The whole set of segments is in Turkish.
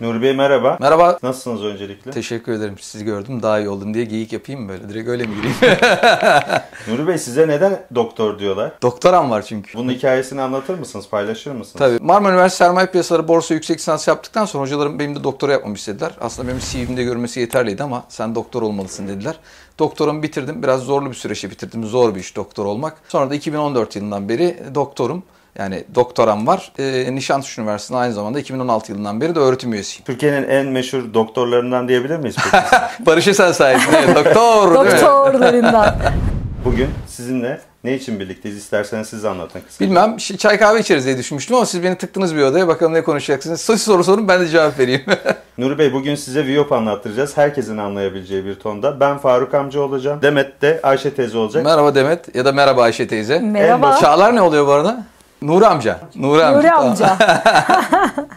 Nur Bey merhaba. Merhaba. Nasılsınız öncelikle? Teşekkür ederim. Sizi gördüm daha iyi oldum diye geyik yapayım mı böyle? Direkt öyle mi gireyim? Nuri Bey size neden doktor diyorlar? Doktoram var çünkü. Bunun hikayesini anlatır mısınız? Paylaşır mısınız? Tabii. Marmara Üniversitesi Sermaye Piyasaları Borsa Yüksek Lisans yaptıktan sonra hocalarım benim de doktora yapmamı istediler. Aslında benim CV'mde görmesi yeterliydi ama sen doktor olmalısın dediler. Doktoramı bitirdim. Biraz zorlu bir süreçte bitirdim. Zor bir iş doktor olmak. Sonra da 2014 yılından beri doktorum. Yani doktoram var. E, Nişantaşı Üniversitesi'nde aynı zamanda 2016 yılından beri de öğretim üyesiyim. Türkiye'nin en meşhur doktorlarından diyebilir miyiz? Barış Esen sayesinde. Evet, doktor. Doktorlarından. Bugün sizinle ne için birlikteyiz? İsterseniz siz anlatın kısaca. Bilmem. Çay kahve içeriz diye düşünmüştüm ama siz beni tıktınız bir odaya. Bakalım ne konuşacaksınız. Soru soru sorun ben de cevap vereyim. Nuri Bey bugün size Viyop anlattıracağız. Herkesin anlayabileceği bir tonda. Ben Faruk amca olacağım. Demet de Ayşe teyze olacak. Merhaba Demet ya da merhaba Ayşe teyze. Merhaba. Çağlar ne oluyor bu arada? Nuri amca. Nuri amca. Nuri amca.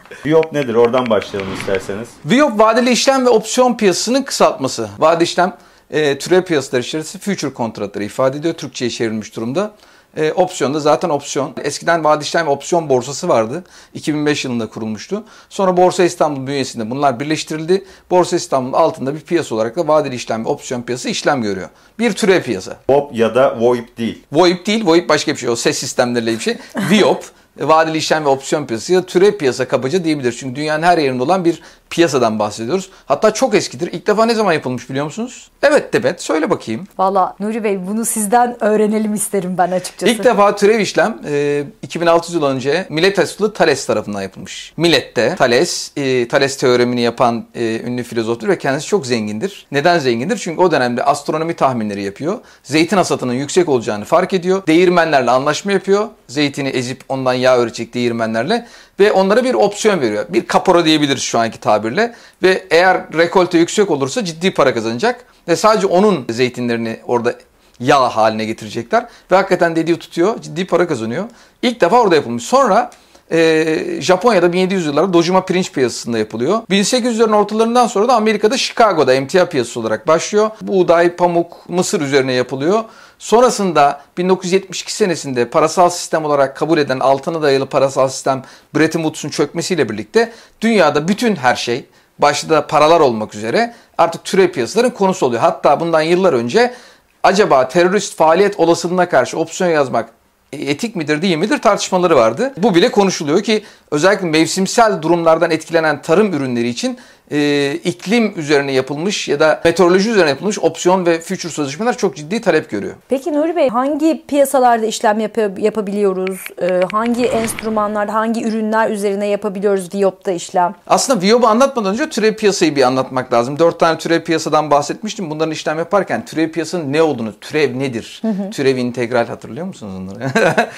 VIOP nedir? Oradan başlayalım isterseniz. VIOP vadeli işlem ve opsiyon piyasasının kısaltması. Vadeli işlem e, türev piyasaları içerisinde future kontratları ifade ediyor. Türkçe'ye çevrilmiş durumda. E, opsiyon da zaten opsiyon. Eskiden Vadişlem opsiyon borsası vardı. 2005 yılında kurulmuştu. Sonra Borsa İstanbul bünyesinde bunlar birleştirildi. Borsa İstanbul altında bir piyasa olarak da vadeli işlem ve opsiyon piyasası işlem görüyor. Bir türev piyasa. VOP ya da VOIP değil. VOIP değil. VOIP başka bir şey. O ses sistemleriyle bir şey. VOP. vadeli işlem ve opsiyon piyasası ya da türev piyasa kabaca diyebilir. Çünkü dünyanın her yerinde olan bir piyasadan bahsediyoruz. Hatta çok eskidir. İlk defa ne zaman yapılmış biliyor musunuz? Evet Tebet söyle bakayım. Valla Nuri Bey bunu sizden öğrenelim isterim ben açıkçası. İlk defa türev işlem e, 2600 yıl önce Millet Aslı Thales tarafından yapılmış. Milette, Thales, e, Thales teoremini yapan e, ünlü filozoftur ve kendisi çok zengindir. Neden zengindir? Çünkü o dönemde astronomi tahminleri yapıyor. Zeytin hasatının yüksek olacağını fark ediyor. Değirmenlerle anlaşma yapıyor. Zeytini ezip ondan yağ örecek değirmenlerle ve onlara bir opsiyon veriyor. Bir kapora diyebiliriz şu anki tabirle ve eğer rekolte yüksek olursa ciddi para kazanacak ve sadece onun zeytinlerini orada yağ haline getirecekler ve hakikaten dediği tutuyor ciddi para kazanıyor. İlk defa orada yapılmış. Sonra e, Japonya'da 1700 yıllarda Dojima pirinç piyasasında yapılıyor. 1800'lerin ortalarından sonra da Amerika'da Chicago'da MTA piyasası olarak başlıyor. Buğday, pamuk, mısır üzerine yapılıyor. Sonrasında 1972 senesinde parasal sistem olarak kabul eden altına dayalı parasal sistem Bretton Woods'un çökmesiyle birlikte dünyada bütün her şey başta da paralar olmak üzere artık türev piyasaların konusu oluyor. Hatta bundan yıllar önce acaba terörist faaliyet olasılığına karşı opsiyon yazmak e, etik midir değil midir tartışmaları vardı. Bu bile konuşuluyor ki özellikle mevsimsel durumlardan etkilenen tarım ürünleri için e, iklim üzerine yapılmış ya da meteoroloji üzerine yapılmış opsiyon ve future sözleşmeler çok ciddi talep görüyor. Peki Nuri Bey hangi piyasalarda işlem yap- yapabiliyoruz? E, hangi enstrümanlar, hangi ürünler üzerine yapabiliyoruz Viyop'ta işlem? Aslında Viyop'u anlatmadan önce türev piyasayı bir anlatmak lazım. Dört tane türev piyasadan bahsetmiştim. Bunların işlem yaparken türev piyasanın ne olduğunu, türev nedir? Hı Türev integral hatırlıyor musunuz onları?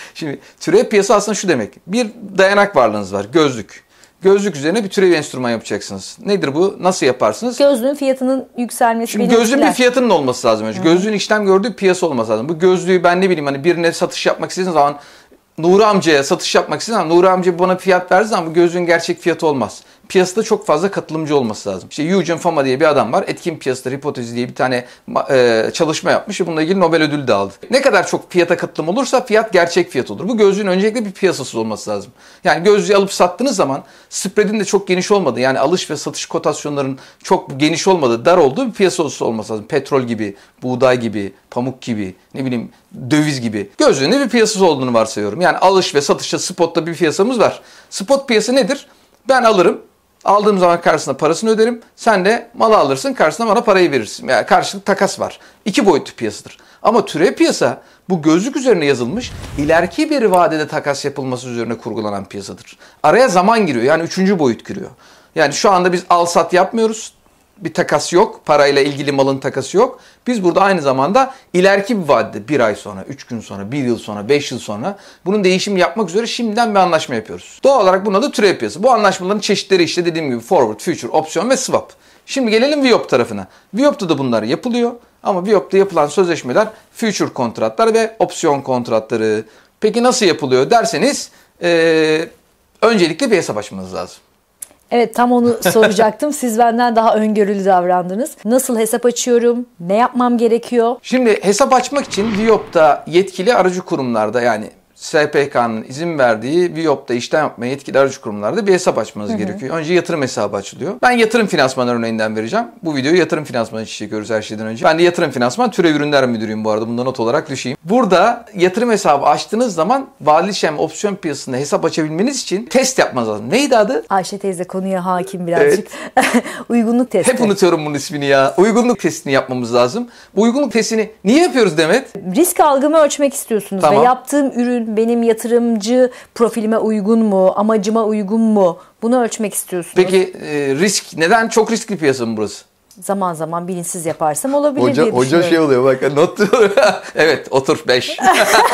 Şimdi türev piyasa aslında şu demek. Bir dayanak varlığınız enstrümanınız var. Gözlük. Gözlük üzerine bir türevi enstrüman yapacaksınız. Nedir bu? Nasıl yaparsınız? Gözlüğün fiyatının yükselmesi. Şimdi gözlüğün bir fiyatının olması lazım önce. Hı. Gözlüğün işlem gördüğü piyasa olması lazım. Bu gözlüğü ben ne bileyim hani birine satış yapmak istediğiniz zaman Nuri amcaya satış yapmak istediğiniz zaman Nuri amca bana fiyat verdiği zaman bu gözlüğün gerçek fiyatı olmaz piyasada çok fazla katılımcı olması lazım. İşte Eugene Fama diye bir adam var. Etkin piyasaları hipotezi diye bir tane e, çalışma yapmış ve bununla ilgili Nobel ödülü de aldı. Ne kadar çok fiyata katılım olursa fiyat gerçek fiyat olur. Bu gözlüğün öncelikle bir piyasası olması lazım. Yani gözlüğü alıp sattığınız zaman spreadin de çok geniş olmadı. Yani alış ve satış kotasyonlarının çok geniş olmadığı, dar olduğu bir piyasası olması lazım. Petrol gibi, buğday gibi, pamuk gibi, ne bileyim döviz gibi. Gözlüğün de bir piyasası olduğunu varsayıyorum. Yani alış ve satışta spotta bir piyasamız var. Spot piyasa nedir? Ben alırım, Aldığım zaman karşısına parasını öderim. Sen de malı alırsın karşısına bana parayı verirsin. Yani karşılık takas var. İki boyutlu piyasadır. Ama türev piyasa bu gözlük üzerine yazılmış ileriki bir vadede takas yapılması üzerine kurgulanan piyasadır. Araya zaman giriyor yani üçüncü boyut giriyor. Yani şu anda biz al sat yapmıyoruz bir takas yok. Parayla ilgili malın takası yok. Biz burada aynı zamanda ileriki bir vadede bir ay sonra, üç gün sonra, bir yıl sonra, beş yıl sonra bunun değişimi yapmak üzere şimdiden bir anlaşma yapıyoruz. Doğal olarak buna da türev piyasası. Bu anlaşmaların çeşitleri işte dediğim gibi forward, future, opsiyon ve swap. Şimdi gelelim Viop tarafına. Viop'ta da bunlar yapılıyor. Ama Viop'ta yapılan sözleşmeler future kontratlar ve opsiyon kontratları. Peki nasıl yapılıyor derseniz ee, öncelikle bir hesap açmanız lazım. Evet tam onu soracaktım. Siz benden daha öngörülü davrandınız. Nasıl hesap açıyorum? Ne yapmam gerekiyor? Şimdi hesap açmak için Viyop'ta yetkili aracı kurumlarda yani SPK'nın izin verdiği Viyop'ta işten yapmaya yetkili aracı kurumlarda bir hesap açmanız hı hı. gerekiyor. Önce yatırım hesabı açılıyor. Ben yatırım finansmanı örneğinden vereceğim. Bu videoyu yatırım finansmanı çekiyoruz her şeyden önce. Ben de yatırım finansman türev ürünler müdürüyüm bu arada. Bunda not olarak düşeyim. Burada yatırım hesabı açtığınız zaman vadeli şem opsiyon piyasasında hesap açabilmeniz için test yapmanız lazım. Neydi adı? Ayşe teyze konuya hakim birazcık. Evet. uygunluk testi. Hep unutuyorum bunun ismini ya. Uygunluk testini yapmamız lazım. Bu uygunluk testini niye yapıyoruz Demet? Risk algımı ölçmek istiyorsunuz tamam. ve yaptığım ürün benim yatırımcı profilime uygun mu, amacıma uygun mu? Bunu ölçmek istiyorsunuz. Peki e, risk neden çok riskli piyasa mı burası? zaman zaman bilinçsiz yaparsam olabilir hoca, diye Hoca şey oluyor bak not evet otur 5.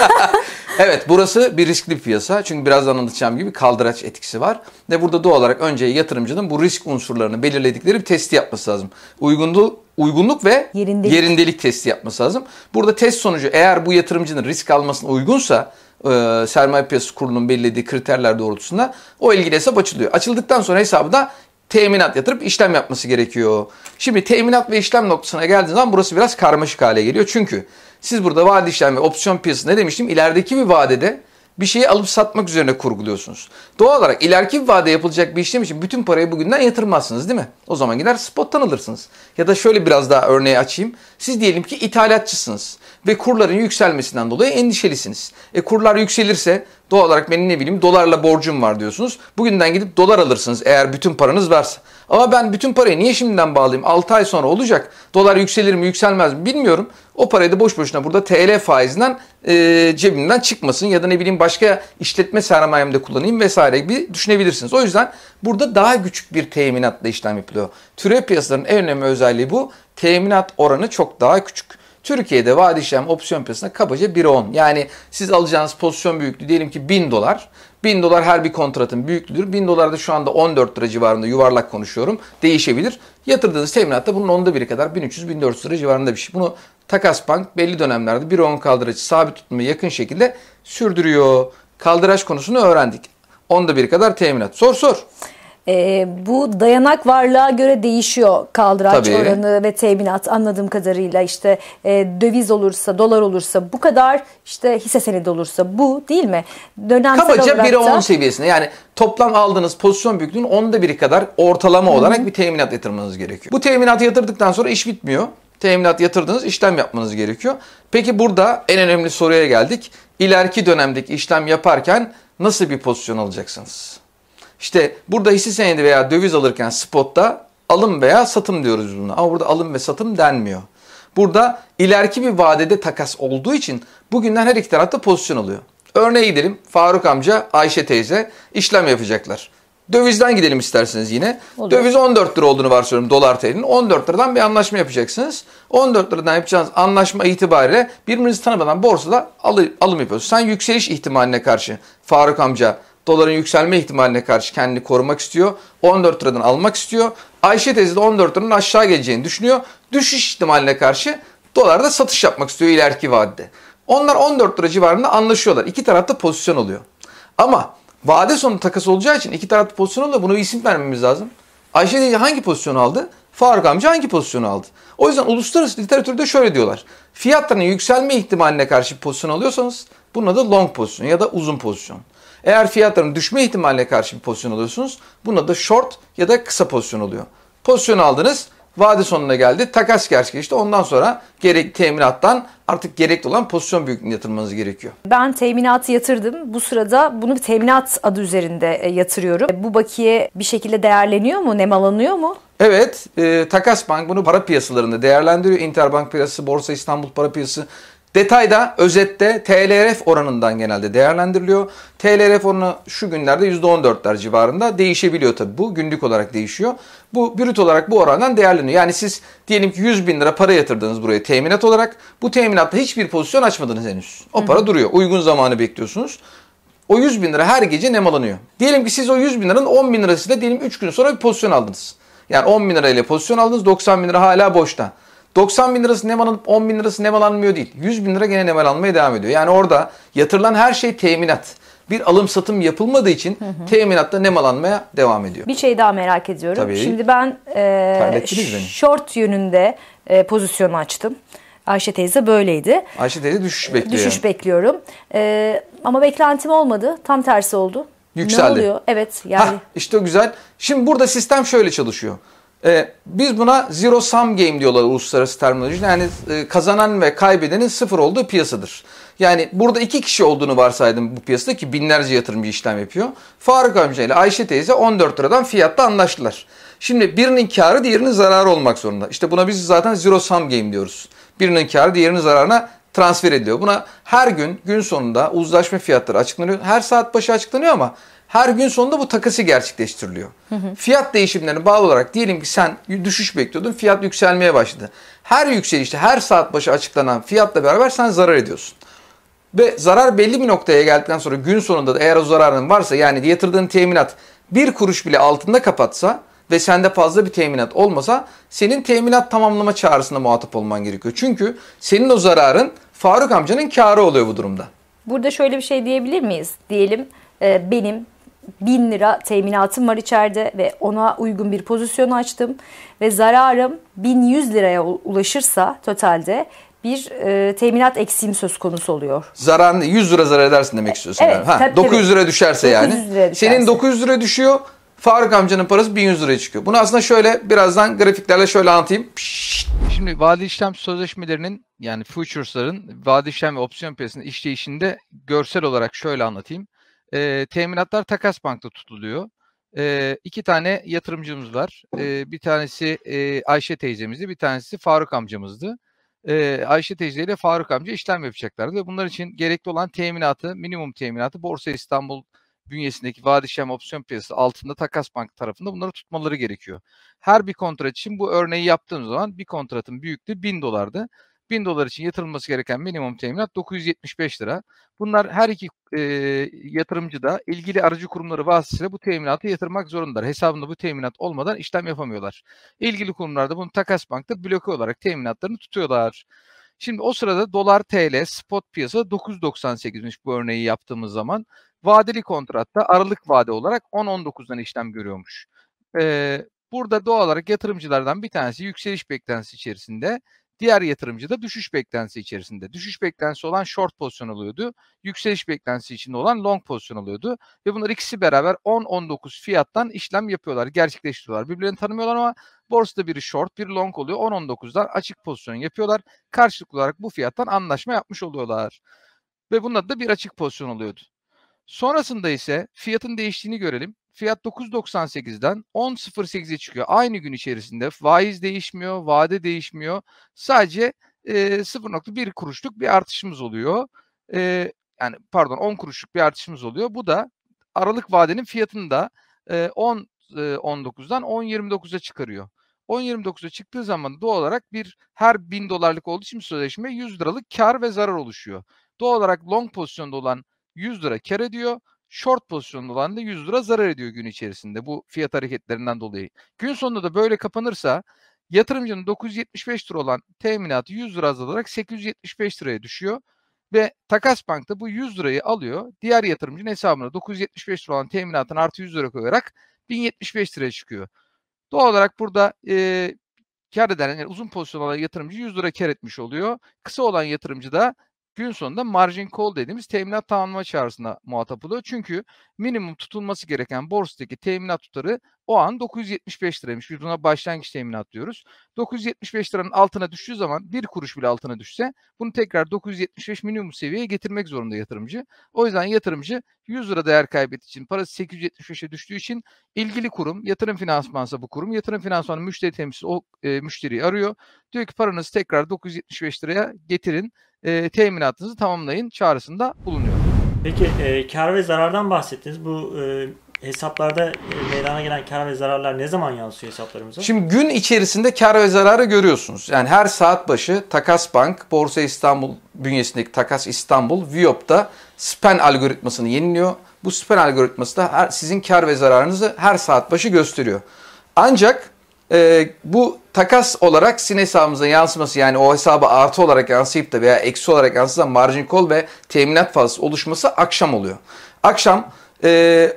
evet burası bir riskli piyasa. Çünkü birazdan anlatacağım gibi kaldıraç etkisi var. Ve burada doğal olarak önce yatırımcının bu risk unsurlarını belirledikleri bir testi yapması lazım. Uygunluk, uygunluk ve yerindelik. yerindelik testi yapması lazım. Burada test sonucu eğer bu yatırımcının risk almasına uygunsa e, sermaye piyasası kurulunun belirlediği kriterler doğrultusunda o ilgili hesap açılıyor. Açıldıktan sonra hesabı da teminat yatırıp işlem yapması gerekiyor. Şimdi teminat ve işlem noktasına geldiğiniz zaman burası biraz karmaşık hale geliyor. Çünkü siz burada vade işlem ve opsiyon piyasası ne demiştim? İlerideki bir vadede bir şeyi alıp satmak üzerine kurguluyorsunuz. Doğal olarak ileriki bir vade yapılacak bir işlem için bütün parayı bugünden yatırmazsınız değil mi? O zaman gider spottan alırsınız. Ya da şöyle biraz daha örneği açayım. Siz diyelim ki ithalatçısınız ve kurların yükselmesinden dolayı endişelisiniz. E kurlar yükselirse doğal olarak benim ne bileyim dolarla borcum var diyorsunuz. Bugünden gidip dolar alırsınız eğer bütün paranız varsa. Ama ben bütün parayı niye şimdiden bağlayayım? 6 ay sonra olacak. Dolar yükselir mi yükselmez mi bilmiyorum. O parayı da boş boşuna burada TL faizinden e, cebimden çıkmasın ya da ne bileyim başka işletme sermayemde kullanayım vesaire gibi düşünebilirsiniz. O yüzden burada daha küçük bir teminatla işlem yapılıyor. Türev piyasalarının en önemli özelliği bu. Teminat oranı çok daha küçük. Türkiye'de vade işlem opsiyon piyasasında kabaca 1'e 10. Yani siz alacağınız pozisyon büyüklüğü diyelim ki 1000 dolar. 1000 dolar her bir kontratın büyüklüğüdür. 1000 dolar da şu anda 14 lira civarında yuvarlak konuşuyorum. Değişebilir. Yatırdığınız teminatta bunun onda biri kadar 1300-1400 lira civarında bir şey. Bunu Takas Bank belli dönemlerde bir on kaldıracı sabit tutmaya yakın şekilde sürdürüyor. Kaldıraç konusunu öğrendik. Onda biri kadar teminat. Sor sor. E, bu dayanak varlığa göre değişiyor kaldıraç Tabii. oranı ve teminat anladığım kadarıyla işte e, döviz olursa, dolar olursa bu kadar işte hisse senedi olursa bu değil mi? Dönemsel Kabaca 1'e 10 da... seviyesinde yani toplam aldığınız pozisyon büyüklüğünün onda biri kadar ortalama Hı-hı. olarak bir teminat yatırmanız gerekiyor. Bu teminatı yatırdıktan sonra iş bitmiyor. Teminat yatırdınız, işlem yapmanız gerekiyor. Peki burada en önemli soruya geldik. İleriki dönemdeki işlem yaparken nasıl bir pozisyon alacaksınız? İşte burada hisse senedi veya döviz alırken spotta alım veya satım diyoruz buna. Ama burada alım ve satım denmiyor. Burada ileriki bir vadede takas olduğu için bugünden her iki tarafta pozisyon alıyor. Örneğe gidelim. Faruk amca, Ayşe teyze işlem yapacaklar. Dövizden gidelim isterseniz yine. Olur. Döviz 14 lira olduğunu varsayalım. dolar TL'nin. 14 liradan bir anlaşma yapacaksınız. 14 liradan yapacağınız anlaşma itibariyle birbirinizi tanımadan borsada alım yapıyorsunuz. Sen yükseliş ihtimaline karşı Faruk amca doların yükselme ihtimaline karşı kendini korumak istiyor. 14 liradan almak istiyor. Ayşe teyze de 14 liranın aşağı geleceğini düşünüyor. Düşüş ihtimaline karşı dolarda satış yapmak istiyor ileriki vadede. Onlar 14 lira civarında anlaşıyorlar. İki tarafta pozisyon oluyor. Ama vade sonu takas olacağı için iki tarafta pozisyon oluyor. Bunu isim vermemiz lazım. Ayşe teyze hangi pozisyonu aldı? Faruk amca hangi pozisyonu aldı? O yüzden uluslararası literatürde şöyle diyorlar. Fiyatların yükselme ihtimaline karşı pozisyon alıyorsanız bunun adı long pozisyon ya da uzun pozisyon. Eğer fiyatların düşme ihtimaline karşı bir pozisyon alıyorsunuz buna da short ya da kısa pozisyon oluyor. Pozisyon aldınız vade sonuna geldi takas gerçekleşti ondan sonra gerek teminattan artık gerekli olan pozisyon büyüklüğünü yatırmanız gerekiyor. Ben teminatı yatırdım. Bu sırada bunu teminat adı üzerinde e, yatırıyorum. E, bu bakiye bir şekilde değerleniyor mu, nemalanıyor mu? Evet, e, Takas Bank bunu para piyasalarında değerlendiriyor. Interbank piyasası, Borsa İstanbul para piyasası Detayda özette TLRF oranından genelde değerlendiriliyor. TLRF oranı şu günlerde %14'ler civarında değişebiliyor tabi bu günlük olarak değişiyor. Bu brüt olarak bu orandan değerleniyor. Yani siz diyelim ki 100 bin lira para yatırdınız buraya teminat olarak. Bu teminatta hiçbir pozisyon açmadınız henüz. O para Hı. duruyor. Uygun zamanı bekliyorsunuz. O 100 bin lira her gece nemalanıyor. Diyelim ki siz o 100 bin liranın 10 bin lirasıyla diyelim 3 gün sonra bir pozisyon aldınız. Yani 10 bin lirayla pozisyon aldınız 90 bin lira hala boşta. 90 bin lirası alıp 10 bin lirası nemalanmıyor değil. 100 bin lira gene almaya devam ediyor. Yani orada yatırılan her şey teminat. Bir alım satım yapılmadığı için hı hı. teminatta nemalanmaya devam ediyor. Bir şey daha merak ediyorum. Tabii. Şimdi ben e, short yönünde e, pozisyon açtım. Ayşe teyze böyleydi. Ayşe teyze düşüş bekliyor. Düşüş bekliyorum. Ee, ama beklentim olmadı. Tam tersi oldu. Yükseldi. Ne oluyor? Evet yani. Hah, işte güzel. Şimdi burada sistem şöyle çalışıyor. E, biz buna zero sum game diyorlar uluslararası terminolojide. Yani e, kazanan ve kaybedenin sıfır olduğu piyasadır. Yani burada iki kişi olduğunu varsaydım bu piyasada ki binlerce yatırımcı işlem yapıyor. Faruk amca ile Ayşe teyze 14 liradan fiyatta anlaştılar. Şimdi birinin karı diğerinin zararı olmak zorunda. İşte buna biz zaten zero sum game diyoruz. Birinin karı diğerinin zararına transfer ediliyor. Buna her gün gün sonunda uzlaşma fiyatları açıklanıyor. Her saat başı açıklanıyor ama her gün sonunda bu takası gerçekleştiriliyor. Hı hı. Fiyat değişimlerine bağlı olarak diyelim ki sen düşüş bekliyordun fiyat yükselmeye başladı. Her yükselişte her saat başı açıklanan fiyatla beraber sen zarar ediyorsun. Ve zarar belli bir noktaya geldikten sonra gün sonunda da eğer o zararın varsa yani yatırdığın teminat bir kuruş bile altında kapatsa ve sende fazla bir teminat olmasa senin teminat tamamlama çağrısına muhatap olman gerekiyor. Çünkü senin o zararın Faruk amcanın karı oluyor bu durumda. Burada şöyle bir şey diyebilir miyiz? Diyelim e, benim bin lira teminatım var içeride ve ona uygun bir pozisyon açtım ve zararım 1100 liraya ulaşırsa totalde bir e, teminat eksiğim söz konusu oluyor. Zaran 100 lira zarar edersin demek istiyorsun. Evet, yani. ha, tabii, 900 lira düşerse 900 yani. Lira düşerse. Senin 900 lira düşüyor Faruk amcanın parası 1100 liraya çıkıyor. Bunu aslında şöyle birazdan grafiklerle şöyle anlatayım. Şimdi vade işlem sözleşmelerinin yani futures'ların vade işlem ve opsiyon piyasasının işleyişinde görsel olarak şöyle anlatayım. E, teminatlar takas bankta tutuluyor. E, iki tane yatırımcımız var. E, bir tanesi e, Ayşe teyzemizdi, bir tanesi Faruk amcamızdı. E, Ayşe teyze ile Faruk amca işlem yapacaklardı. Bunlar için gerekli olan teminatı, minimum teminatı Borsa İstanbul bünyesindeki vadişem opsiyon piyasası altında takas bank tarafında bunları tutmaları gerekiyor. Her bir kontrat için bu örneği yaptığımız zaman bir kontratın büyüklüğü 1000 dolardı. 1000 dolar için yatırılması gereken minimum teminat 975 lira. Bunlar her iki e, yatırımcı da ilgili aracı kurumları vasıtasıyla bu teminatı yatırmak zorundalar. Hesabında bu teminat olmadan işlem yapamıyorlar. İlgili kurumlar da bunu takas bankta bloke olarak teminatlarını tutuyorlar. Şimdi o sırada dolar TL spot piyasa 9.98'miş bu örneği yaptığımız zaman vadeli kontratta aralık vade olarak 10-19'dan işlem görüyormuş. Ee, burada doğal olarak yatırımcılardan bir tanesi yükseliş beklentisi içerisinde, diğer yatırımcı da düşüş beklentisi içerisinde. Düşüş beklentisi olan short pozisyon alıyordu, yükseliş beklentisi içinde olan long pozisyon alıyordu ve bunlar ikisi beraber 10-19 fiyattan işlem yapıyorlar, gerçekleştiriyorlar. Birbirlerini tanımıyorlar ama borsada biri short, biri long oluyor. 10-19'dan açık pozisyon yapıyorlar. Karşılıklı olarak bu fiyattan anlaşma yapmış oluyorlar. Ve bunun adı da bir açık pozisyon oluyordu. Sonrasında ise fiyatın değiştiğini görelim. Fiyat 9.98'den 10.08'e çıkıyor. Aynı gün içerisinde faiz değişmiyor, vade değişmiyor. Sadece e, 0.1 kuruşluk bir artışımız oluyor. E, yani pardon 10 kuruşluk bir artışımız oluyor. Bu da aralık vadenin fiyatını da e, 10 e, 19'dan 10.29'a çıkarıyor. 10.29'a çıktığı zaman doğal olarak bir her 1000 dolarlık olduğu için sözleşme 100 liralık kar ve zarar oluşuyor. Doğal olarak long pozisyonda olan 100 lira kar ediyor. Short pozisyonda olan da 100 lira zarar ediyor gün içerisinde bu fiyat hareketlerinden dolayı. Gün sonunda da böyle kapanırsa yatırımcının 975 lira olan teminatı 100 lira azalarak 875 liraya düşüyor ve takas bankta bu 100 lirayı alıyor. Diğer yatırımcının hesabına 975 lira olan teminatın artı 100 lira koyarak 1075 liraya çıkıyor. Doğal olarak burada e, kar eden yani uzun pozisyon olan yatırımcı 100 lira kar etmiş oluyor. Kısa olan yatırımcı da gün sonunda margin call dediğimiz teminat tamamlama çağrısına muhatap oluyor. Çünkü minimum tutulması gereken borsadaki teminat tutarı o an 975 liraymış. Biz buna başlangıç teminat diyoruz. 975 liranın altına düştüğü zaman bir kuruş bile altına düşse bunu tekrar 975 minimum seviyeye getirmek zorunda yatırımcı. O yüzden yatırımcı 100 lira değer kaybettiği için parası 875'e düştüğü için ilgili kurum yatırım finansmansa bu kurum yatırım finansmanı müşteri temsilcisi o e, müşteriyi arıyor. Diyor ki paranızı tekrar 975 liraya getirin e, teminatınızı tamamlayın çağrısında bulunuyor. Peki e, kar ve zarardan bahsettiniz. Bu e, hesaplarda e, meydana gelen kar ve zararlar ne zaman yansıyor hesaplarımıza? Şimdi gün içerisinde kar ve zararı görüyorsunuz. Yani her saat başı Takas Bank, Borsa İstanbul bünyesindeki Takas İstanbul, Viop'ta SPEN algoritmasını yeniliyor. Bu SPEN algoritması da her, sizin kar ve zararınızı her saat başı gösteriyor. Ancak e, bu takas olarak sizin hesabınıza yansıması yani o hesaba artı olarak yansıyıp da veya eksi olarak yansıyan margin call ve teminat fazlası oluşması akşam oluyor. Akşam e,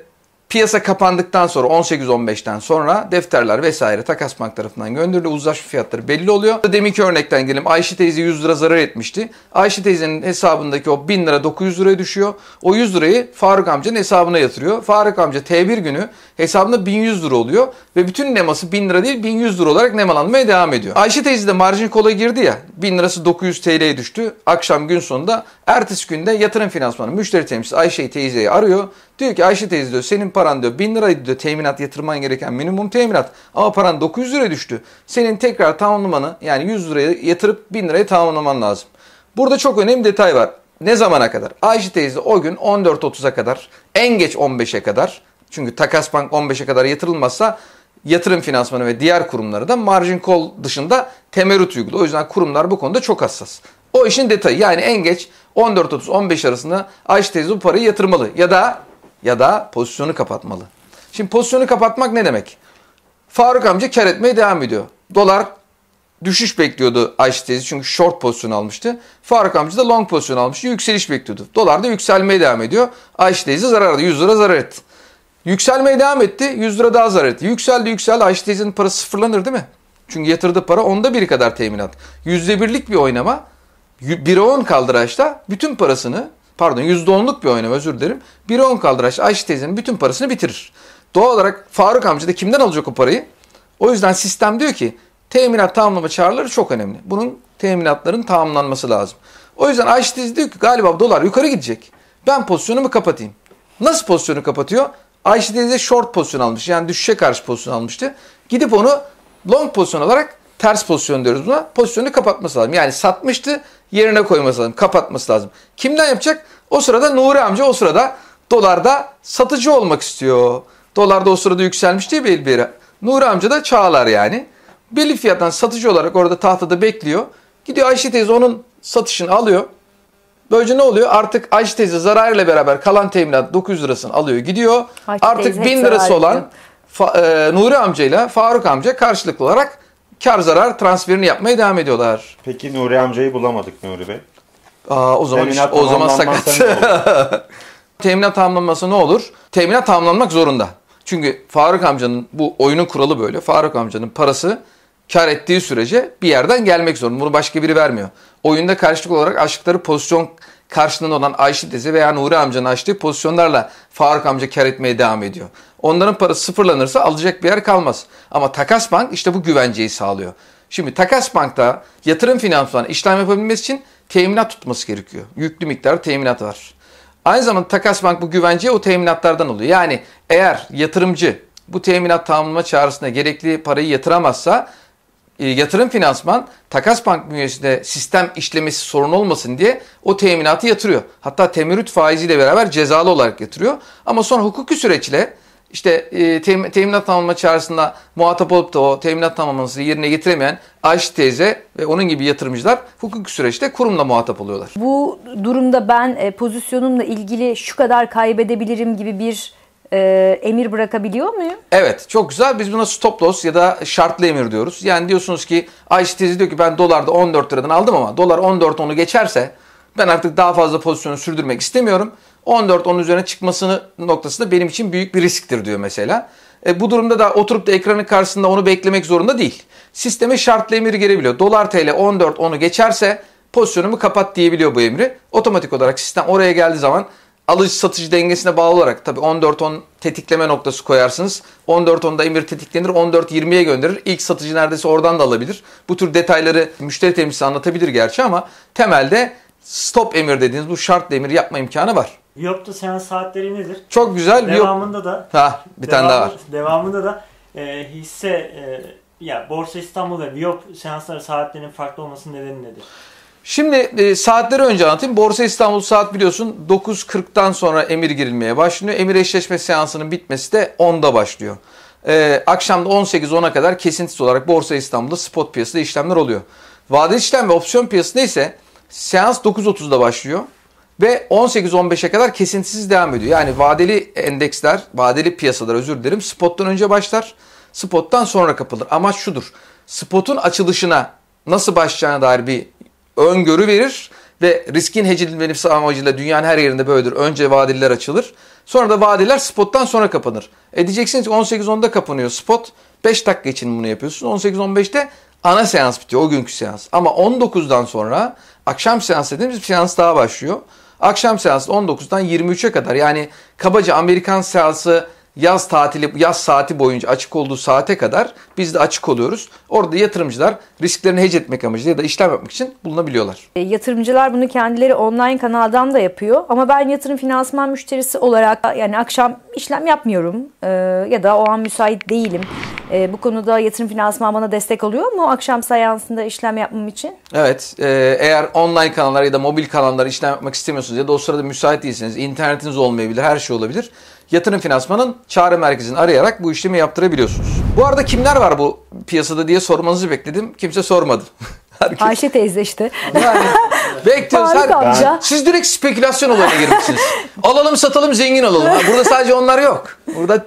Piyasa kapandıktan sonra 18-15'ten sonra defterler vesaire takas bank tarafından gönderildi Uzlaşma fiyatları belli oluyor. Deminki örnekten gidelim. Ayşe teyze 100 lira zarar etmişti. Ayşe teyzenin hesabındaki o 1000 lira 900 liraya düşüyor. O 100 lirayı Faruk amcanın hesabına yatırıyor. Faruk amca T1 günü hesabında 1100 lira oluyor. Ve bütün neması 1000 lira değil 1100 lira olarak nemalanmaya devam ediyor. Ayşe teyze de marjin kola girdi ya. 1000 lirası 900 TL'ye düştü. Akşam gün sonunda Ertesi günde yatırım finansmanı müşteri temsilcisi Ayşe teyzeyi arıyor. Diyor ki Ayşe teyze diyor senin paran diyor 1000 liraydı diyor teminat yatırman gereken minimum teminat. Ama paran 900 liraya düştü. Senin tekrar tamamlamanı yani 100 liraya yatırıp 1000 liraya tamamlaman lazım. Burada çok önemli detay var. Ne zamana kadar? Ayşe teyze o gün 14.30'a kadar en geç 15'e kadar çünkü takas bank 15'e kadar yatırılmazsa yatırım finansmanı ve diğer kurumları da margin call dışında temerrüt uyguluyor. O yüzden kurumlar bu konuda çok hassas. O işin detayı. Yani en geç 14-30, 15 arasında Ayşe teyze bu parayı yatırmalı. Ya da ya da pozisyonu kapatmalı. Şimdi pozisyonu kapatmak ne demek? Faruk amca kar etmeye devam ediyor. Dolar düşüş bekliyordu Ayşe teyze çünkü short pozisyon almıştı. Faruk amca da long pozisyon almıştı. Yükseliş bekliyordu. Dolar da yükselmeye devam ediyor. Ayşe teyze zarardı. 100 lira zarar etti. Yükselmeye devam etti. 100 lira daha zarar etti. Yükseldi yükseldi. Ayşe teyzenin parası sıfırlanır değil mi? Çünkü yatırdığı para onda biri kadar teminat. Yüzde birlik bir oynama 1'e 10 kaldıraçta bütün parasını pardon %10'luk bir oynama özür dilerim. 1'e 10 kaldıraç Ayşe teyzenin bütün parasını bitirir. Doğal olarak Faruk amca da kimden alacak o parayı? O yüzden sistem diyor ki teminat tamamlama çağrıları çok önemli. Bunun teminatların tamamlanması lazım. O yüzden Ayşe teyze diyor ki galiba dolar yukarı gidecek. Ben pozisyonumu kapatayım. Nasıl pozisyonu kapatıyor? Ayşe teyze short pozisyon almış. Yani düşüşe karşı pozisyon almıştı. Gidip onu long pozisyon olarak Ters pozisyon diyoruz buna. Pozisyonu kapatması lazım. Yani satmıştı yerine koyması lazım. Kapatması lazım. Kimden yapacak? O sırada Nuri amca o sırada dolarda satıcı olmak istiyor. Dolarda o sırada yükselmiş değil bir yere. Nuri amca da çağlar yani. Belli fiyattan satıcı olarak orada tahtada bekliyor. Gidiyor Ayşe teyze onun satışını alıyor. Böylece ne oluyor? Artık Ayşe teyze zararıyla beraber kalan teminat 900 lirasını alıyor gidiyor. Ayşe Artık 1000 lirası olan Fa, e, Nuri amcayla Faruk amca karşılıklı olarak kar zarar transferini yapmaya devam ediyorlar. Peki Nuri amcayı bulamadık Nuri Bey. Aa, o zaman Teminat o zaman sakat. Teminat tamamlanması ne olur? Teminat tamamlanmak zorunda. Çünkü Faruk amcanın bu oyunun kuralı böyle. Faruk amcanın parası kar ettiği sürece bir yerden gelmek zorunda. Bunu başka biri vermiyor. Oyunda karşılık olarak açtıkları pozisyon karşılığında olan Ayşe teyze veya Nuri amcanın açtığı pozisyonlarla Faruk amca kar etmeye devam ediyor. Onların parası sıfırlanırsa alacak bir yer kalmaz. Ama takas bank işte bu güvenceyi sağlıyor. Şimdi takas bankta yatırım finansmanı işlem yapabilmesi için teminat tutması gerekiyor. Yüklü miktar teminat var. Aynı zamanda takas bank bu güvenceyi o teminatlardan oluyor. Yani eğer yatırımcı bu teminat tamamlama çağrısına gerekli parayı yatıramazsa e, yatırım finansman takas bank bünyesinde sistem işlemesi sorun olmasın diye o teminatı yatırıyor. Hatta temerrüt faiziyle beraber cezalı olarak yatırıyor. Ama sonra hukuki süreçle işte e, teminat tamamlama çağrısında muhatap olup da o teminat tamamlamasını yerine getiremeyen Ayşe teyze ve onun gibi yatırımcılar hukuki süreçte kurumla muhatap oluyorlar. Bu durumda ben e, pozisyonumla ilgili şu kadar kaybedebilirim gibi bir e, emir bırakabiliyor muyum? Evet çok güzel. Biz buna stop loss ya da şartlı emir diyoruz. Yani diyorsunuz ki Ayşe teyze diyor ki ben dolarda 14 liradan aldım ama dolar 14 onu geçerse ben artık daha fazla pozisyonu sürdürmek istemiyorum. 14 onun üzerine çıkmasını noktası da benim için büyük bir risktir diyor mesela. E, bu durumda da oturup da ekranın karşısında onu beklemek zorunda değil. Sisteme şartlı emir gelebiliyor. Dolar TL 14 onu geçerse pozisyonumu kapat diyebiliyor bu emri. Otomatik olarak sistem oraya geldiği zaman alıcı satıcı dengesine bağlı olarak tabi 14-10 tetikleme noktası koyarsınız. 14-10'da emir tetiklenir, 14-20'ye gönderir. İlk satıcı neredeyse oradan da alabilir. Bu tür detayları müşteri temsilcisi anlatabilir gerçi ama temelde stop emir dediğiniz bu şart emir yapma imkanı var. Viyop'ta seans saatleri nedir? Çok güzel. Devamında da ha, bir devamı, tane daha var. Devamında da e, hisse e, ya Borsa İstanbul ve Viyop seansları saatlerinin farklı olmasının nedeni nedir? Şimdi e, saatleri önce anlatayım. Borsa İstanbul saat biliyorsun 9:40'tan sonra emir girilmeye başlıyor. Emir eşleşme seansının bitmesi de 10'da başlıyor. E, akşam da kadar kesintisiz olarak Borsa İstanbul'da spot piyasada işlemler oluyor. Vadeli işlem ve opsiyon piyasasında ise seans 9.30'da başlıyor ve 18:15'e kadar kesintisiz devam ediyor. Yani vadeli endeksler, vadeli piyasalar özür dilerim spottan önce başlar, spottan sonra kapılır. Amaç şudur, spotun açılışına nasıl başlayacağına dair bir öngörü verir ve riskin hecil ve amacıyla dünyanın her yerinde böyledir. Önce vadiler açılır. Sonra da vadiler spottan sonra kapanır. E diyeceksiniz 18-10'da kapanıyor spot. 5 dakika için bunu yapıyorsun. 18-15'te ana seans bitiyor. O günkü seans. Ama 19'dan sonra akşam seans dediğimiz bir seans daha başlıyor. Akşam seansı 19'dan 23'e kadar yani kabaca Amerikan seansı yaz tatili yaz saati boyunca açık olduğu saate kadar biz de açık oluyoruz. Orada yatırımcılar risklerini hedge etmek amacıyla ya da işlem yapmak için bulunabiliyorlar. E, yatırımcılar bunu kendileri online kanaldan da yapıyor ama ben yatırım finansman müşterisi olarak yani akşam işlem yapmıyorum e, ya da o an müsait değilim. E, bu konuda yatırım finansman bana destek oluyor mu akşam seansında işlem yapmam için? Evet e, eğer online kanallar ya da mobil kanallar işlem yapmak istemiyorsunuz ya da o sırada müsait değilseniz internetiniz olmayabilir her şey olabilir yatırım finansmanın çağrı merkezini arayarak bu işlemi yaptırabiliyorsunuz. Bu arada kimler var bu piyasada diye sormanızı bekledim. Kimse sormadı. Herkes. Ayşe teyze işte. Yani bekliyoruz. Her... Amca. Siz direkt spekülasyon olayına girmişsiniz. alalım satalım zengin alalım. Burada sadece onlar yok. Burada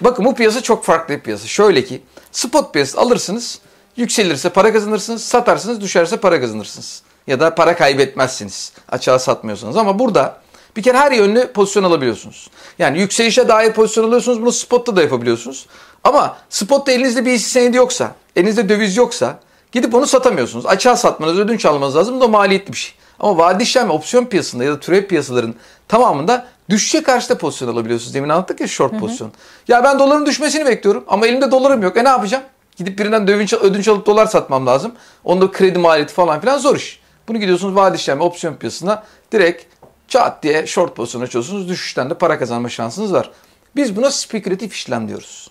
bakın bu piyasa çok farklı bir piyasa. Şöyle ki spot piyasası alırsınız. Yükselirse para kazanırsınız. Satarsınız düşerse para kazanırsınız. Ya da para kaybetmezsiniz. Açığa satmıyorsunuz Ama burada bir kere her yönlü pozisyon alabiliyorsunuz. Yani yükselişe dair pozisyon alıyorsunuz. Bunu spotta da yapabiliyorsunuz. Ama spotta elinizde bir hisse senedi yoksa, elinizde döviz yoksa gidip onu satamıyorsunuz. Açığa satmanız, ödünç almanız lazım. Bu da maliyetli bir şey. Ama vade işlem opsiyon piyasasında ya da türev piyasaların tamamında düşüşe karşı da pozisyon alabiliyorsunuz. Demin anlattık ya short hı hı. pozisyon. Ya ben doların düşmesini bekliyorum ama elimde dolarım yok. E ne yapacağım? Gidip birinden dövünç, ödünç alıp dolar satmam lazım. Onda kredi maliyeti falan filan zor iş. Bunu gidiyorsunuz vade işlem opsiyon piyasasına direkt Çat diye short pozisyonu açıyorsunuz. Düşüşten de para kazanma şansınız var. Biz buna spekülatif işlem diyoruz.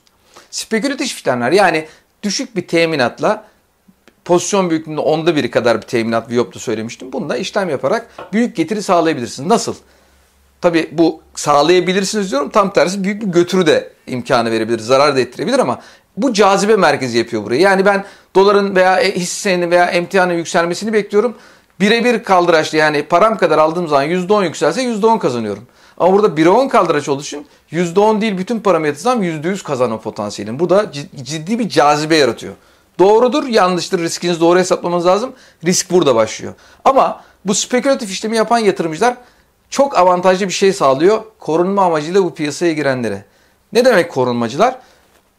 Spekülatif işlemler yani düşük bir teminatla pozisyon büyüklüğünde onda biri kadar bir teminat Viyop'ta söylemiştim. Bununla işlem yaparak büyük getiri sağlayabilirsiniz. Nasıl? Tabi bu sağlayabilirsiniz diyorum tam tersi büyük bir götürü de imkanı verebilir, zarar da ettirebilir ama bu cazibe merkezi yapıyor burayı. Yani ben doların veya e, hisse veya emtianın yükselmesini bekliyorum birebir kaldıraçlı yani param kadar aldığım zaman yüzde %10 yükselse on kazanıyorum. Ama burada 1'e on kaldıraç olduğu için on değil bütün paramı yatırsam %100 kazanma potansiyelim. Bu da ciddi bir cazibe yaratıyor. Doğrudur, yanlıştır. Riskinizi doğru hesaplamanız lazım. Risk burada başlıyor. Ama bu spekülatif işlemi yapan yatırımcılar çok avantajlı bir şey sağlıyor korunma amacıyla bu piyasaya girenlere. Ne demek korunmacılar?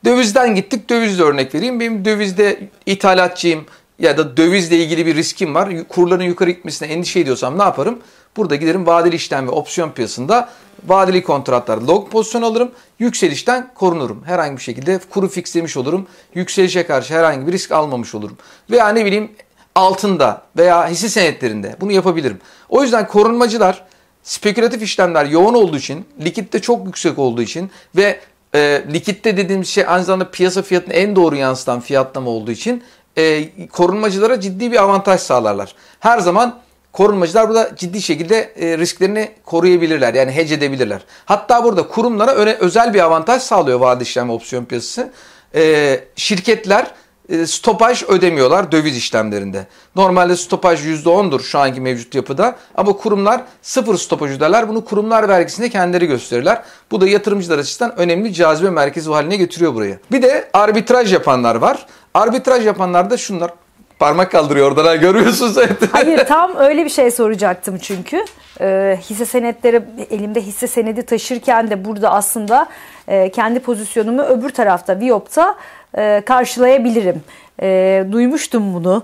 Dövizden gittik, dövizle örnek vereyim. Benim dövizde ithalatçıyım, ya da dövizle ilgili bir riskim var. Kurların yukarı gitmesine endişe ediyorsam ne yaparım? Burada giderim vadeli işlem ve opsiyon piyasasında vadeli kontratlar log pozisyon alırım. Yükselişten korunurum. Herhangi bir şekilde kuru fixlemiş olurum. Yükselişe karşı herhangi bir risk almamış olurum. Veya ne bileyim altında veya hisse senetlerinde bunu yapabilirim. O yüzden korunmacılar spekülatif işlemler yoğun olduğu için, likitte çok yüksek olduğu için ve e, likitte dediğim şey aynı zamanda piyasa fiyatının en doğru yansıtan fiyatlama olduğu için e, korunmacılara ciddi bir avantaj sağlarlar. Her zaman korunmacılar burada ciddi şekilde e, risklerini koruyabilirler. Yani hece edebilirler. Hatta burada kurumlara öne, özel bir avantaj sağlıyor vade işlemi opsiyon piyasası. E, şirketler e, stopaj ödemiyorlar döviz işlemlerinde. Normalde stopaj %10'dur şu anki mevcut yapıda ama kurumlar sıfır stopaj öderler. Bunu kurumlar vergisinde kendileri gösterirler. Bu da yatırımcılar açısından önemli cazibe merkezi haline getiriyor burayı. Bir de arbitraj yapanlar var. Arbitraj yapanlar da şunlar. Parmak kaldırıyor oradan ha görüyorsunuz. Hayır tam öyle bir şey soracaktım çünkü. Ee, hisse senetleri elimde hisse senedi taşırken de burada aslında e, kendi pozisyonumu öbür tarafta Viop'ta e, karşılayabilirim. E, duymuştum bunu.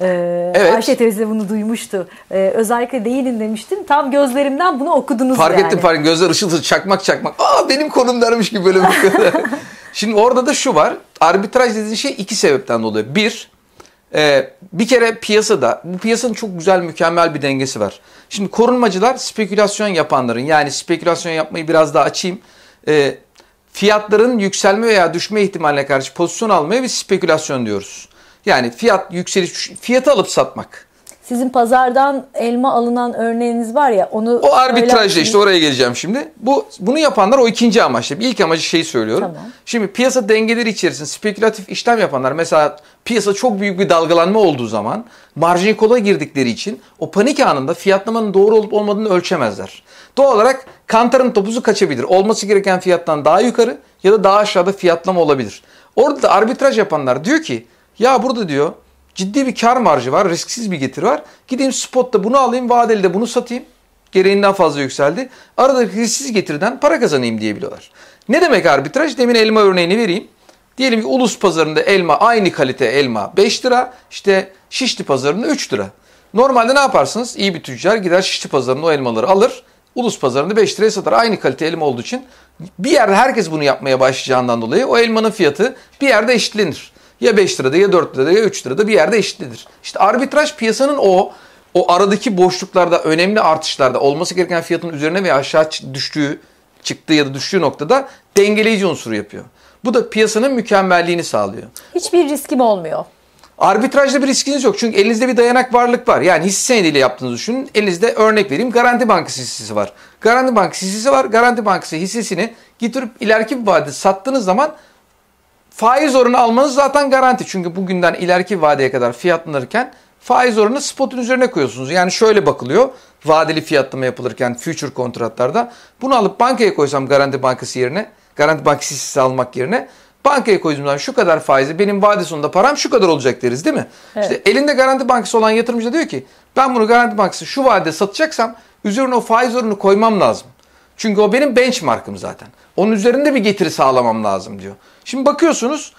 Ee, evet. Ayşe teyze bunu duymuştu. Ee, özellikle değilin demiştim. Tam gözlerimden bunu okudunuz fark yani. Fark ettim fark Gözler ışıl çakmak çakmak. Aa benim konumdarmış gibi böyle bir şey. Şimdi orada da şu var. Arbitraj dediğin şey iki sebepten dolayı. Bir, e, bir kere piyasada bu piyasanın çok güzel mükemmel bir dengesi var. Şimdi korunmacılar spekülasyon yapanların yani spekülasyon yapmayı biraz daha açayım. E, fiyatların yükselme veya düşme ihtimaline karşı pozisyon almaya biz spekülasyon diyoruz. Yani fiyat yükseliş, fiyatı alıp satmak. Sizin pazardan elma alınan örneğiniz var ya onu... O arbitrajda işte oraya geleceğim şimdi. Bu Bunu yapanlar o ikinci amaç. İlk amacı şeyi söylüyorum. Tamam. Şimdi piyasa dengeleri içerisinde spekülatif işlem yapanlar mesela piyasa çok büyük bir dalgalanma olduğu zaman marjin kola girdikleri için o panik anında fiyatlamanın doğru olup olmadığını ölçemezler. Doğal olarak kantarın topuzu kaçabilir. Olması gereken fiyattan daha yukarı ya da daha aşağıda fiyatlama olabilir. Orada da arbitraj yapanlar diyor ki ya burada diyor ciddi bir kar marjı var, risksiz bir getir var. Gideyim spotta bunu alayım, vadeli de bunu satayım. Gereğinden fazla yükseldi. Arada risksiz getirden para kazanayım diyebiliyorlar. Ne demek arbitraj? Demin elma örneğini vereyim. Diyelim ki ulus pazarında elma aynı kalite elma 5 lira. İşte Şişli pazarında 3 lira. Normalde ne yaparsınız? İyi bir tüccar gider Şişli pazarında o elmaları alır ulus pazarında 5 liraya satar. Aynı kalite elma olduğu için bir yerde herkes bunu yapmaya başlayacağından dolayı o elmanın fiyatı bir yerde eşitlenir. Ya 5 lirada ya 4 lirada ya 3 lirada bir yerde eşitlenir. İşte arbitraj piyasanın o o aradaki boşluklarda önemli artışlarda olması gereken fiyatın üzerine veya aşağı düştüğü çıktığı ya da düştüğü noktada dengeleyici unsuru yapıyor. Bu da piyasanın mükemmelliğini sağlıyor. Hiçbir riskim olmuyor. Arbitrajda bir riskiniz yok. Çünkü elinizde bir dayanak varlık var. Yani hisse senediyle yaptığınızı düşünün. Elinizde örnek vereyim. Garanti Bankası hissesi var. Garanti Bankası hissesi var. Garanti Bankası hissesini getirip ileriki bir vadede sattığınız zaman faiz oranı almanız zaten garanti. Çünkü bugünden ileriki vadeye kadar fiyatlanırken faiz oranı spotun üzerine koyuyorsunuz. Yani şöyle bakılıyor. Vadeli fiyatlama yapılırken future kontratlarda. Bunu alıp bankaya koysam Garanti Bankası yerine, Garanti Bankası hissesi almak yerine bankaya koyduğum şu kadar faizi benim vade sonunda param şu kadar olacak deriz değil mi? Evet. İşte elinde garanti bankası olan yatırımcı diyor ki ben bunu garanti bankası şu vade satacaksam üzerine o faiz oranını koymam lazım. Çünkü o benim benchmark'ım zaten. Onun üzerinde bir getiri sağlamam lazım diyor. Şimdi bakıyorsunuz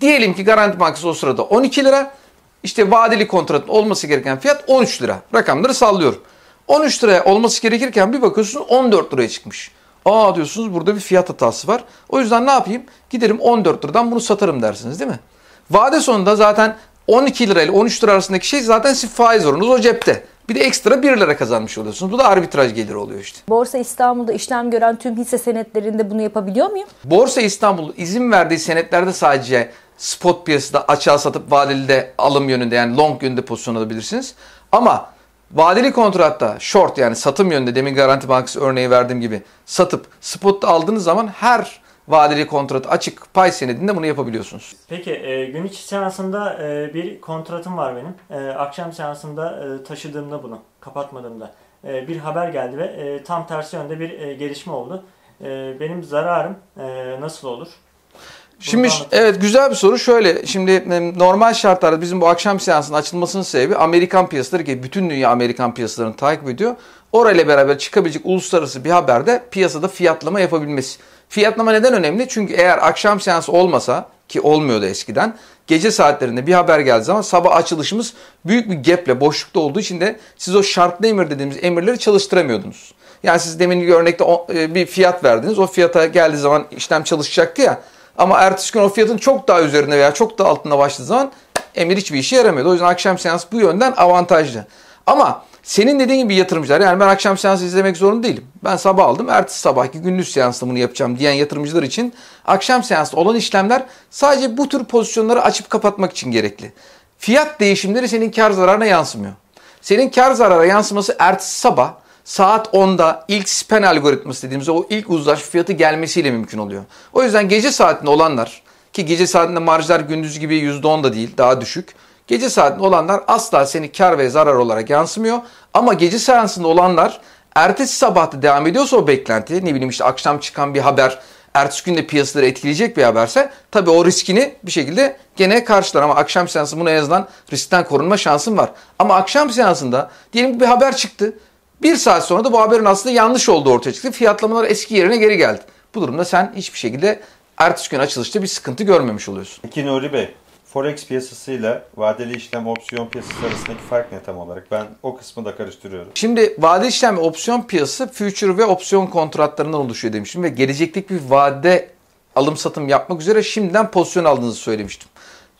diyelim ki Garanti Bankası o sırada 12 lira. İşte vadeli kontratın olması gereken fiyat 13 lira. Rakamları sallıyorum. 13 liraya olması gerekirken bir bakıyorsun 14 liraya çıkmış. Aa diyorsunuz burada bir fiyat hatası var. O yüzden ne yapayım? Giderim 14 liradan bunu satarım dersiniz değil mi? Vade sonunda zaten 12 lira ile 13 lira arasındaki şey zaten siz faiz oranınız o cepte. Bir de ekstra 1 lira kazanmış oluyorsunuz. Bu da arbitraj geliri oluyor işte. Borsa İstanbul'da işlem gören tüm hisse senetlerinde bunu yapabiliyor muyum? Borsa İstanbul izin verdiği senetlerde sadece spot piyasada açığa satıp vadeli de alım yönünde yani long yönünde alabilirsiniz. Ama Vadeli kontratta short yani satım yönde demin Garanti Bankası örneği verdiğim gibi satıp spotta aldığınız zaman her vadeli kontrat açık pay senedinde bunu yapabiliyorsunuz. Peki e, gün içi seansında e, bir kontratım var benim. E, akşam seansında e, taşıdığımda bunu kapatmadığımda e, bir haber geldi ve e, tam tersi yönde bir e, gelişme oldu. E, benim zararım e, nasıl olur? Şimdi evet güzel bir soru. Şöyle şimdi normal şartlarda bizim bu akşam seansının açılmasının sebebi Amerikan piyasaları ki bütün dünya Amerikan piyasalarını takip ediyor. Orayla beraber çıkabilecek uluslararası bir haberde piyasada fiyatlama yapabilmesi. Fiyatlama neden önemli? Çünkü eğer akşam seansı olmasa ki olmuyordu eskiden. Gece saatlerinde bir haber geldiği zaman sabah açılışımız büyük bir gaple boşlukta olduğu için de siz o şartlı emir dediğimiz emirleri çalıştıramıyordunuz. Yani siz demin örnekte e, bir fiyat verdiniz. O fiyata geldiği zaman işlem çalışacaktı ya. Ama ertesi gün o fiyatın çok daha üzerinde veya çok daha altında başladığı zaman emir hiçbir işe yaramıyordu. O yüzden akşam seans bu yönden avantajlı. Ama senin dediğin gibi yatırımcılar yani ben akşam seansı izlemek zorunda değilim. Ben sabah aldım ertesi sabahki gündüz seansını bunu yapacağım diyen yatırımcılar için akşam seansı olan işlemler sadece bu tür pozisyonları açıp kapatmak için gerekli. Fiyat değişimleri senin kar zararına yansımıyor. Senin kar zarara yansıması ertesi sabah saat 10'da ilk spen algoritması dediğimiz o ilk uzlaşma fiyatı gelmesiyle mümkün oluyor. O yüzden gece saatinde olanlar ki gece saatinde marjlar gündüz gibi %10 da değil daha düşük. Gece saatinde olanlar asla seni kar ve zarar olarak yansımıyor. Ama gece seansında olanlar ertesi sabahta devam ediyorsa o beklenti ne bileyim işte akşam çıkan bir haber ertesi günde piyasaları etkileyecek bir haberse tabi o riskini bir şekilde gene karşılar. Ama akşam seansı bunu en azından riskten korunma şansın var. Ama akşam seansında diyelim bir haber çıktı bir saat sonra da bu haberin aslında yanlış olduğu ortaya çıktı. Fiyatlamalar eski yerine geri geldi. Bu durumda sen hiçbir şekilde ertesi gün açılışta bir sıkıntı görmemiş oluyorsun. İki Nuri Bey, Forex piyasası ile vadeli işlem opsiyon piyasası arasındaki fark ne tam olarak? Ben o kısmı da karıştırıyorum. Şimdi vadeli işlem opsiyon piyasası future ve opsiyon kontratlarından oluşuyor demiştim ve gelecekteki bir vade alım satım yapmak üzere şimdiden pozisyon aldığınızı söylemiştim.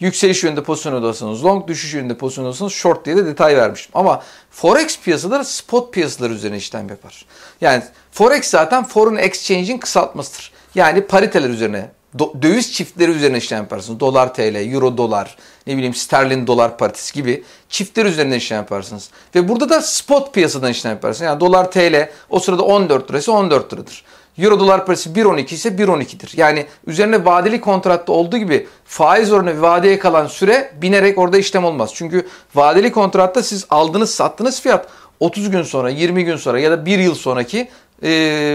Yükseliş yönünde pozisyon alırsanız long, düşüş yönünde pozisyon alırsanız short diye de detay vermişim. Ama forex piyasaları spot piyasaları üzerine işlem yapar. Yani forex zaten foreign exchange'in kısaltmasıdır. Yani pariteler üzerine döviz çiftleri üzerine işlem yaparsınız. Dolar TL, euro dolar, ne bileyim sterlin dolar paritesi gibi çiftler üzerinden işlem yaparsınız. Ve burada da spot piyasadan işlem yaparsınız. Yani dolar TL o sırada 14 lirası 14 liradır. Euro dolar parası 1.12 ise 1.12'dir. Yani üzerine vadeli kontratta olduğu gibi faiz oranı vadeye kalan süre binerek orada işlem olmaz. Çünkü vadeli kontratta siz aldınız sattınız fiyat 30 gün sonra 20 gün sonra ya da 1 yıl sonraki e,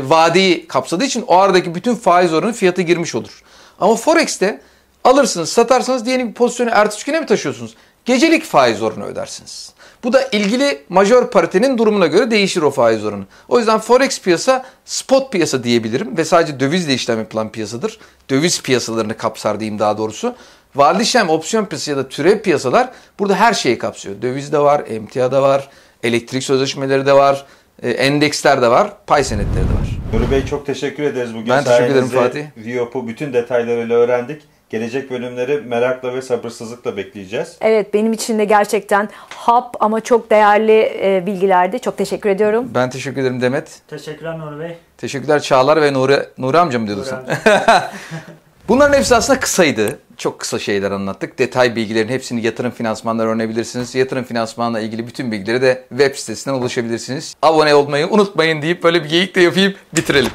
vadeyi kapsadığı için o aradaki bütün faiz oranı fiyata girmiş olur. Ama Forex'te alırsınız satarsanız diyelim bir pozisyonu ertesi güne mi taşıyorsunuz? Gecelik faiz oranı ödersiniz. Bu da ilgili majör paritenin durumuna göre değişir o faiz oranı. O yüzden forex piyasa spot piyasa diyebilirim ve sadece dövizle işlem yapılan piyasadır. Döviz piyasalarını kapsar diyeyim daha doğrusu. Varlı işlem, opsiyon piyasası ya da türev piyasalar burada her şeyi kapsıyor. Döviz de var, emtia da var, elektrik sözleşmeleri de var, e, endeksler de var, pay senetleri de var. Nuri Bey çok teşekkür ederiz bugün. Ben teşekkür ederim Fatih. Viyop'u bütün detaylarıyla öğrendik. Gelecek bölümleri merakla ve sabırsızlıkla bekleyeceğiz. Evet benim için de gerçekten hap ama çok değerli e, bilgilerdi. Çok teşekkür ediyorum. Ben teşekkür ederim Demet. Teşekkürler Nur Bey. Teşekkürler Çağlar ve Nuri, Nuri amca mı Bunların hepsi aslında kısaydı. Çok kısa şeyler anlattık. Detay bilgilerin hepsini yatırım finansmanlar öğrenebilirsiniz. Yatırım finansmanla ilgili bütün bilgileri de web sitesinden ulaşabilirsiniz. Abone olmayı unutmayın deyip böyle bir geyik de yapayım bitirelim.